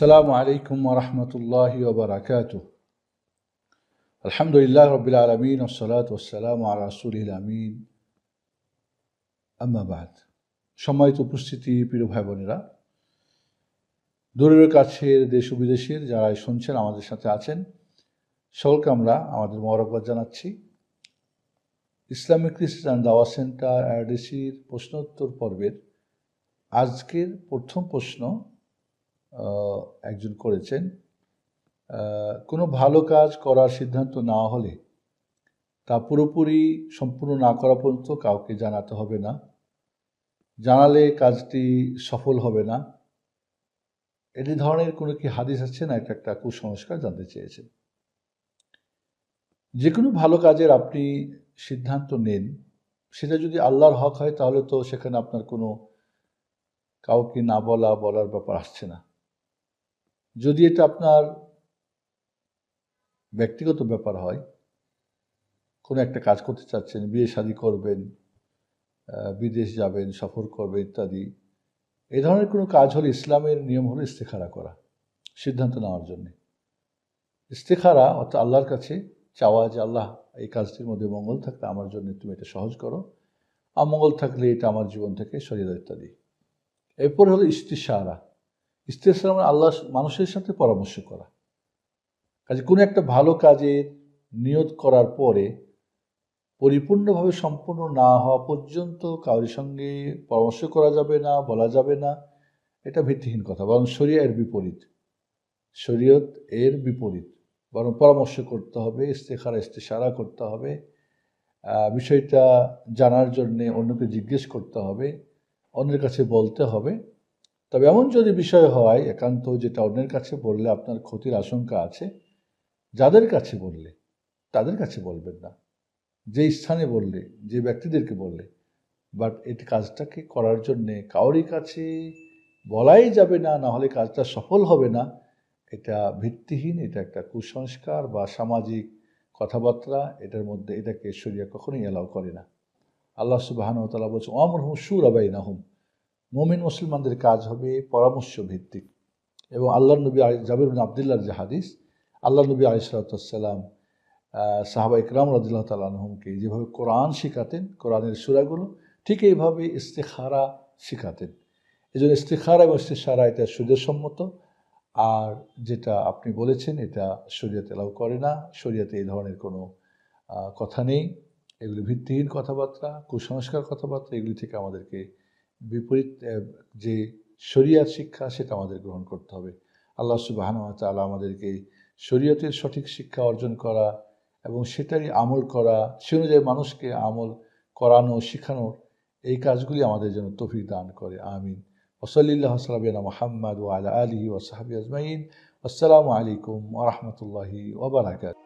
السلام عليكم ورحمة الله وبركاته الحمد لله رب العالمين والصلاة والسلام على আমিন الأمين উপস্থিতি প্রিয় ভাই বোনেরা দূরের কাছের দেশ ও বিদেশের যারা শুনছেন আমাদের সাথে আছেন সকলকে আমরা আমাদের মরকবাদ জানাচ্ছি ইসলামিক খ্রিস্টান দাওয়া সেন্টার আইডিসির প্রশ্নোত্তর পর্বের আজকের প্রথম প্রশ্ন একজন করেছেন কোনো ভালো কাজ করার সিদ্ধান্ত না হলে তা পুরোপুরি সম্পূর্ণ না করা পর্যন্ত কাউকে জানাতে হবে না জানালে কাজটি সফল হবে না এটি ধরনের কোনো কি হাদিস আছে না এটা একটা কুসংস্কার জানতে চেয়েছেন যে কোনো ভালো কাজের আপনি সিদ্ধান্ত নেন সেটা যদি আল্লাহর হক হয় তাহলে তো সেখানে আপনার কোনো কাউকে না বলা বলার ব্যাপার আসছে না যদি এটা আপনার ব্যক্তিগত ব্যাপার হয় কোনো একটা কাজ করতে চাচ্ছেন বিয়ে শাদি করবেন বিদেশ যাবেন সফর করবেন ইত্যাদি এ ধরনের কোনো কাজ হলে ইসলামের নিয়ম হলো ইস্তেখারা করা সিদ্ধান্ত নেওয়ার জন্যে ইস্তেখারা অর্থাৎ আল্লাহর কাছে চাওয়া যে আল্লাহ এই কাজটির মধ্যে মঙ্গল থাকলে আমার জন্য তুমি এটা সহজ করো আমঙ্গল থাকলে এটা আমার জীবন থেকে সরিয়ে দাও ইত্যাদি এরপরে হলো ইস্তিসারা ইস্তেসলাম মানে আল্লাহ মানুষের সাথে পরামর্শ করা কাজে কোনো একটা ভালো কাজে নিয়ত করার পরে পরিপূর্ণভাবে সম্পূর্ণ না হওয়া পর্যন্ত কারোর সঙ্গে পরামর্শ করা যাবে না বলা যাবে না এটা ভিত্তিহীন কথা বরং শরিয়া এর বিপরীত শরীয়ত এর বিপরীত বরং পরামর্শ করতে হবে ইস্তেখারা ইস্তেসারা করতে হবে বিষয়টা জানার জন্যে অন্যকে জিজ্ঞেস করতে হবে অন্যের কাছে বলতে হবে তবে এমন যদি বিষয় হয় একান্ত যেটা অন্যের কাছে বললে আপনার ক্ষতির আশঙ্কা আছে যাদের কাছে বললে তাদের কাছে বলবেন না যে স্থানে বললে যে ব্যক্তিদেরকে বললে বাট এটি কাজটাকে করার জন্যে কাউরই কাছে বলাই যাবে না না হলে কাজটা সফল হবে না এটা ভিত্তিহীন এটা একটা কুসংস্কার বা সামাজিক কথাবার্তা এটার মধ্যে এটাকে শরিয়া কখনোই অ্যালাউ করে না আল্লাহ তালা বলছে হুম সুর আবাই হুম মোমেন মুসলমানদের কাজ হবে পরামর্শ ভিত্তিক এবং আল্লাহ নবী জাবির আবদুল্লাহর যে হাদিস আল্লাহ নবী আলিসাল্লাম সাহাবা ইকরাম রাজিল্লাহ তালহমকে যেভাবে কোরআন শেখাতেন কোরআনের সুরাগুলো ঠিক এইভাবে ইস্তেখারা শেখাতেন এই জন্য ইস্তেখারা এবং ইস্তেখারা এটা সুযোগসম্মত আর যেটা আপনি বলেছেন এটা শরীয়তে এলাও করে না শরীয়তে এই ধরনের কোনো কথা নেই এগুলি ভিত্তিহীন কথাবার্তা কুসংস্কার কথাবার্তা এগুলি থেকে আমাদেরকে বিপরীত যে শরিয়ার শিক্ষা সেটা আমাদের গ্রহণ করতে হবে আল্লাহ সুবাহানুয়া তালা আমাদেরকে শরীয়তের সঠিক শিক্ষা অর্জন করা এবং সেটারই আমল করা সে অনুযায়ী মানুষকে আমল করানো শেখানোর এই কাজগুলি আমাদের জন্য তফিক দান করে আমিন ওসলিল্লাহ সালাবিনা মোহাম্মদ ওয়ালা আলহি ওসাহাবি আজমাইন আসসালামু আলাইকুম ওরহমতুল্লাহি ওবরাকাত